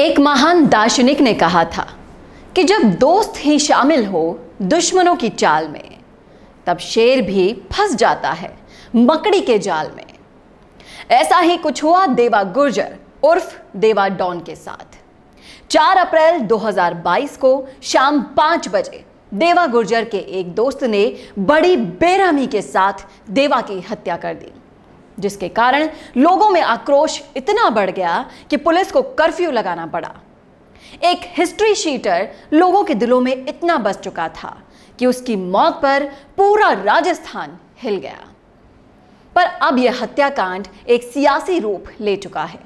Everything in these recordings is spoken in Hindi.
एक महान दार्शनिक ने कहा था कि जब दोस्त ही शामिल हो दुश्मनों की चाल में तब शेर भी फंस जाता है मकड़ी के जाल में ऐसा ही कुछ हुआ देवा गुर्जर उर्फ देवा डॉन के साथ 4 अप्रैल 2022 को शाम 5 बजे देवा गुर्जर के एक दोस्त ने बड़ी बेरहमी के साथ देवा की हत्या कर दी जिसके कारण लोगों में आक्रोश इतना बढ़ गया कि पुलिस को कर्फ्यू लगाना पड़ा एक हिस्ट्री शीटर लोगों के दिलों में इतना बस चुका था कि उसकी मौत पर पूरा राजस्थान हिल गया पर अब यह हत्याकांड एक सियासी रूप ले चुका है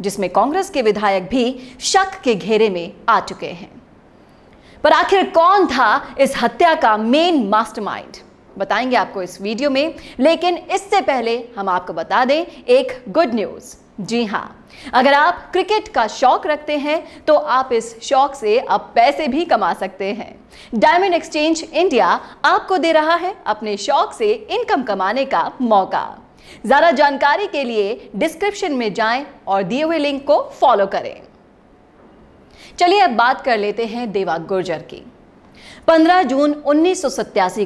जिसमें कांग्रेस के विधायक भी शक के घेरे में आ चुके हैं पर आखिर कौन था इस हत्या का मेन मास्टरमाइंड बताएंगे आपको इस वीडियो में लेकिन इससे पहले हम आपको बता दें एक गुड न्यूज़ जी हाँ अगर आप क्रिकेट का शौक रखते हैं तो आप इस शौक से अब पैसे भी कमा सकते हैं डायमंड एक्सचेंज इंडिया आपको दे रहा है अपने शौक से इनकम कमाने का मौका ज़्यादा जानकारी के लिए डिस्क्रिप्शन में जाएं और दिए हुए लिंक को फॉलो करें चलिए अब बात कर लेते हैं देवा गुर्जर की 15 जून उन्नीस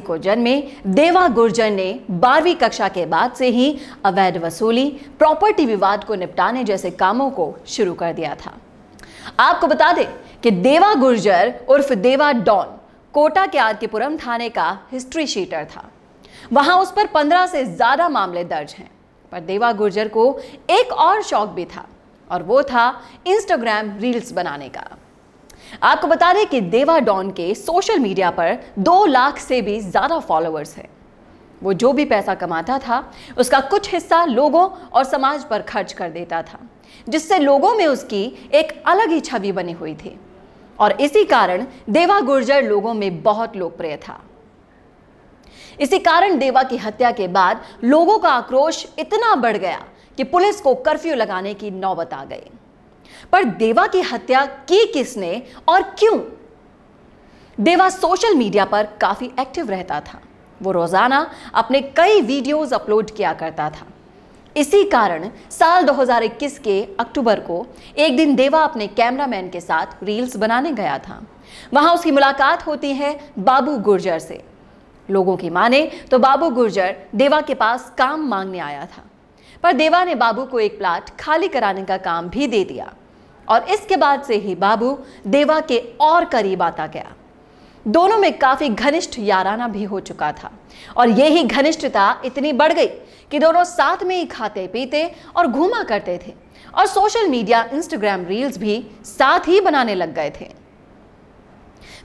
को जन्मे देवा गुर्जर ने बारहवीं कक्षा के बाद से ही अवैध वसूली प्रॉपर्टी विवाद को निपटाने जैसे कामों को शुरू कर दिया था आपको बता दें कि देवा गुर्जर उर्फ देवा डॉन कोटा के आदिपुरम थाने का हिस्ट्री शीटर था वहां उस पर 15 से ज्यादा मामले दर्ज हैं पर देवा गुर्जर को एक और शौक भी था और वो था इंस्टाग्राम रील्स बनाने का आपको बता दें कि देवा डॉन के सोशल मीडिया पर दो लाख से भी ज़्यादा फॉलोअर्स हैं वो जो भी पैसा कमाता था उसका कुछ हिस्सा लोगों और समाज पर खर्च कर देता था जिससे लोगों में उसकी एक अलग ही छवि बनी हुई थी और इसी कारण देवा गुर्जर लोगों में बहुत लोकप्रिय था इसी कारण देवा की हत्या के बाद लोगों का आक्रोश इतना बढ़ गया कि पुलिस को कर्फ्यू लगाने की नौबत आ गई पर देवा की हत्या की किसने और क्यों देवा सोशल मीडिया पर काफ़ी एक्टिव रहता था वो रोज़ाना अपने कई वीडियोस अपलोड किया करता था इसी कारण साल 2021 के अक्टूबर को एक दिन देवा अपने कैमरामैन के साथ रील्स बनाने गया था वहां उसकी मुलाकात होती है बाबू गुर्जर से लोगों की माने तो बाबू गुर्जर देवा के पास काम मांगने आया था पर देवा ने बाबू को एक प्लाट खाली कराने का काम भी दे दिया और इसके बाद से ही बाबू देवा के और करीब आता गया दोनों में काफी घनिष्ठ याराना भी हो चुका था और यही घनिष्ठता इतनी बढ़ गई कि दोनों साथ में ही खाते पीते और घूमा करते थे और सोशल मीडिया इंस्टाग्राम रील्स भी साथ ही बनाने लग गए थे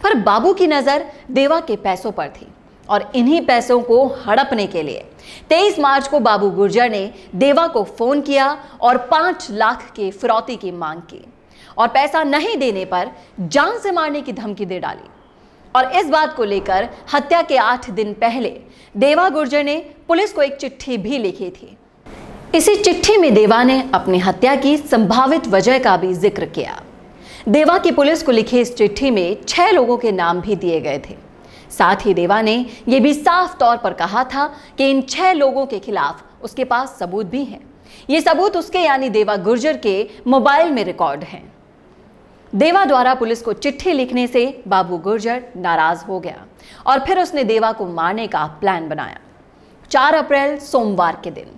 पर बाबू की नजर देवा के पैसों पर थी और इन्हीं पैसों को हड़पने के लिए 23 मार्च को बाबू गुर्जर ने देवा को फोन किया और पांच लाख के फिरौती की मांग की और पैसा नहीं देने पर जान से मारने की धमकी दे डाली और इस बात को लेकर हत्या के आठ दिन पहले देवा गुर्जर ने पुलिस को एक चिट्ठी भी लिखी थी इसी चिट्ठी में देवा ने अपनी हत्या की संभावित वजह का भी जिक्र किया देवा की पुलिस को लिखी इस चिट्ठी में छह लोगों के नाम भी दिए गए थे साथ ही देवा ने यह भी साफ तौर पर कहा था कि इन छह लोगों के खिलाफ उसके पास सबूत भी हैं ये सबूत उसके यानी देवा गुर्जर के मोबाइल में रिकॉर्ड हैं देवा द्वारा पुलिस को चिट्ठी लिखने से बाबू गुर्जर नाराज हो गया और फिर उसने देवा को मारने का प्लान बनाया 4 अप्रैल सोमवार के दिन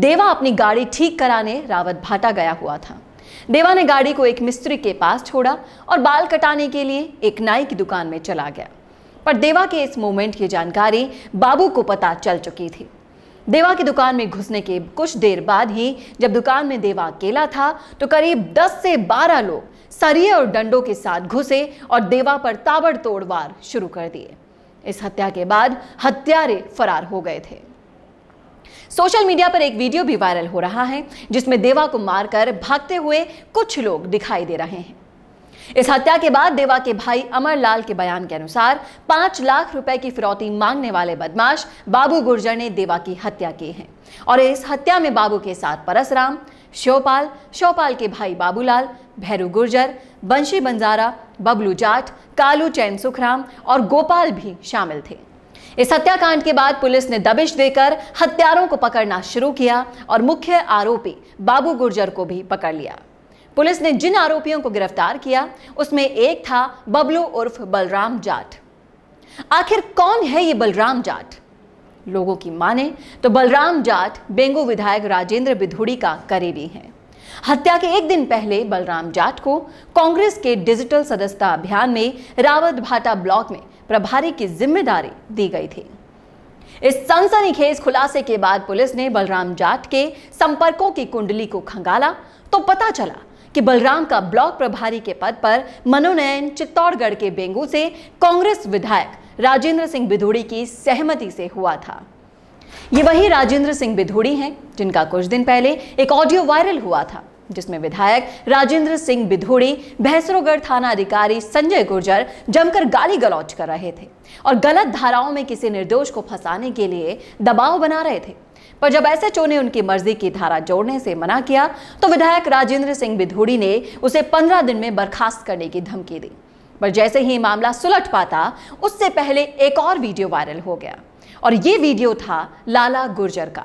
देवा अपनी गाड़ी ठीक कराने रावत भाटा गया हुआ था देवा ने गाड़ी को एक मिस्त्री के पास छोड़ा और बाल कटाने के लिए एक नाई की दुकान में चला गया पर देवा के इस मोमेंट की जानकारी बाबू को पता चल चुकी थी देवा की दुकान में घुसने के कुछ देर बाद ही जब दुकान में देवा अकेला था तो करीब 10 से 12 लोग सरिये और डंडों के साथ घुसे और देवा पर ताबड़तोड़ वार शुरू कर दिए इस हत्या के बाद हत्यारे फरार हो गए थे सोशल मीडिया पर एक वीडियो भी वायरल हो रहा है जिसमें देवा को मारकर भागते हुए कुछ लोग दिखाई दे रहे हैं इस हत्या के बाद देवा के भाई अमर लाल के बयान के अनुसार पांच लाख रुपए की फिरौती मांगने वाले बदमाश बाबू गुर्जर ने देवा की हत्या की है और इस हत्या में बाबू के साथ परसराम शिवपाल शिवपाल के भाई बाबूलाल भैरू गुर्जर बंशी बंजारा बबलू जाट कालू चैन सुखराम और गोपाल भी शामिल थे इस हत्याकांड के बाद पुलिस ने दबिश देकर हत्यारों को पकड़ना शुरू किया और मुख्य आरोपी बाबू गुर्जर को भी पकड़ लिया पुलिस ने जिन आरोपियों को गिरफ्तार किया उसमें एक था बबलू उर्फ बलराम जाट आखिर कौन है ये बलराम जाट लोगों की माने तो बलराम जाट बेंगू विधायक राजेंद्र बिधुड़ी का करीबी है हत्या के एक दिन पहले बलराम जाट को कांग्रेस के डिजिटल सदस्यता अभियान में रावत भाटा ब्लॉक में प्रभारी की जिम्मेदारी दी गई थी इस सनसनीखेज खुलासे के बाद पुलिस ने बलराम जाट के संपर्कों की कुंडली को खंगाला तो पता चला कि बलराम का ब्लॉक प्रभारी के पद पर मनोनयन चित्तौड़गढ़ के बेंगू से कांग्रेस विधायक राजेंद्र सिंह बिधोड़ी की सहमति से हुआ था ये वही राजेंद्र सिंह बिधोड़ी हैं जिनका कुछ दिन पहले एक ऑडियो वायरल हुआ था जिसमें विधायक राजेंद्र सिंह बिधोड़ी भैंसरोगढ़ थाना अधिकारी संजय गुर्जर जमकर गाली गलौच कर रहे थे और गलत धाराओं में किसी निर्दोष को फंसाने के लिए दबाव बना रहे थे पर जब एस ने उनकी मर्जी की धारा जोड़ने से मना किया तो विधायक राजेंद्र सिंह बिधूड़ी ने उसे पंद्रह दिन में बर्खास्त करने की धमकी दी पर जैसे ही मामला सुलट पाता उससे पहले एक और वीडियो वायरल हो गया और ये वीडियो था लाला गुर्जर का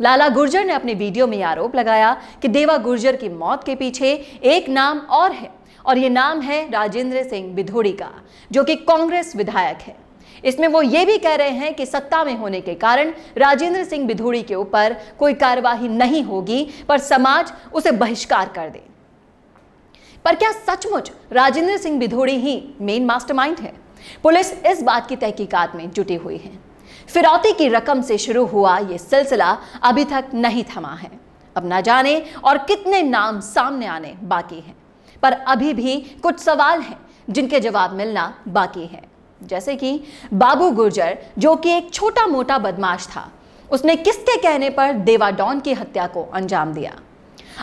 लाला गुर्जर ने अपने वीडियो में आरोप लगाया कि देवा गुर्जर की मौत के पीछे एक नाम और है और ये नाम है राजेंद्र सिंह बिधोड़ी का जो कि कांग्रेस विधायक है इसमें वो ये भी कह रहे हैं कि सत्ता में होने के कारण राजेंद्र सिंह बिधूड़ी के ऊपर कोई कार्यवाही नहीं होगी पर समाज उसे बहिष्कार कर दे पर क्या सचमुच राजेंद्र सिंह बिधोड़ी ही मेन मास्टरमाइंड है पुलिस इस बात की तहकीकात में जुटी हुई है फिरौती की रकम से शुरू हुआ यह सिलसिला अभी तक नहीं थमा है अब ना जाने और कितने नाम सामने आने बाकी हैं पर अभी भी कुछ सवाल हैं जिनके जवाब मिलना बाकी है जैसे कि बाबू गुर्जर जो कि एक छोटा मोटा बदमाश था उसने किसके कहने पर डॉन की हत्या को अंजाम दिया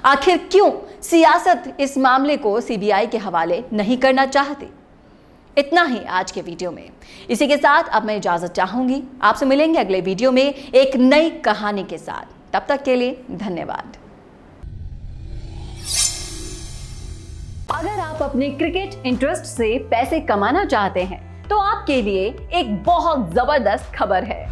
आखिर क्यों सियासत इस मामले को सीबीआई के हवाले नहीं करना चाहती इतना ही आज के वीडियो में इसी के साथ अब मैं इजाज़त चाहूंगी आपसे मिलेंगे अगले वीडियो में एक नई कहानी के साथ तब तक के लिए धन्यवाद अगर आप अपने क्रिकेट इंटरेस्ट से पैसे कमाना चाहते हैं तो आपके लिए एक बहुत जबरदस्त खबर है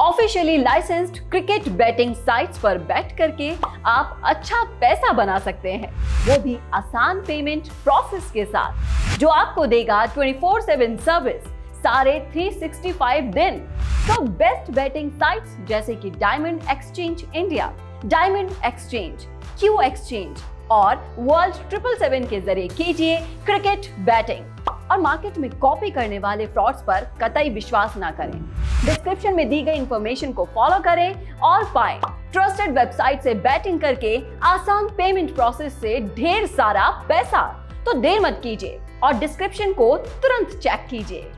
officially licensed cricket betting sites पर बैट करके आप अच्छा पैसा बना सकते हैं वो भी आसान पेमेंट प्रोसेस के साथ जो आपको देगा 24/7 सर्विस सारे 365 दिन तो बेस्ट बैटिंग साइट्स जैसे कि Diamond Exchange India Diamond Exchange Q Exchange और वर्ल्ड ट्रिपल सेवन के जरिए कीजिए क्रिकेट बैटिंग और मार्केट में कॉपी करने वाले फ्रॉड्स पर कतई विश्वास ना करें डिस्क्रिप्शन में दी गई इंफॉर्मेशन को फॉलो करें और पाए ट्रस्टेड वेबसाइट से बैटिंग करके आसान पेमेंट प्रोसेस से ढेर सारा पैसा तो देर मत कीजिए और डिस्क्रिप्शन को तुरंत चेक कीजिए